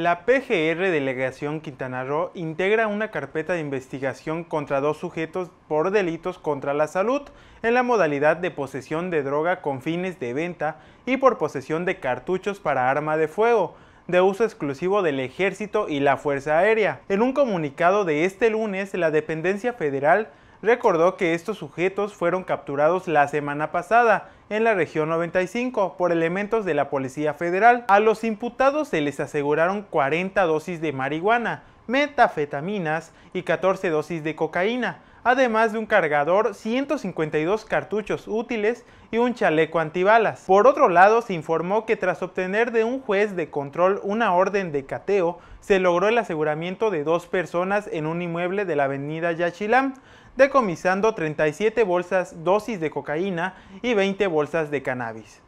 La PGR Delegación Quintana Roo integra una carpeta de investigación contra dos sujetos por delitos contra la salud en la modalidad de posesión de droga con fines de venta y por posesión de cartuchos para arma de fuego de uso exclusivo del Ejército y la Fuerza Aérea. En un comunicado de este lunes, la dependencia federal recordó que estos sujetos fueron capturados la semana pasada en la región 95 por elementos de la Policía Federal. A los imputados se les aseguraron 40 dosis de marihuana, metafetaminas y 14 dosis de cocaína, además de un cargador, 152 cartuchos útiles y un chaleco antibalas. Por otro lado, se informó que tras obtener de un juez de control una orden de cateo, se logró el aseguramiento de dos personas en un inmueble de la avenida Yachilam, decomisando 37 bolsas dosis de cocaína y 20 bolsas de cannabis.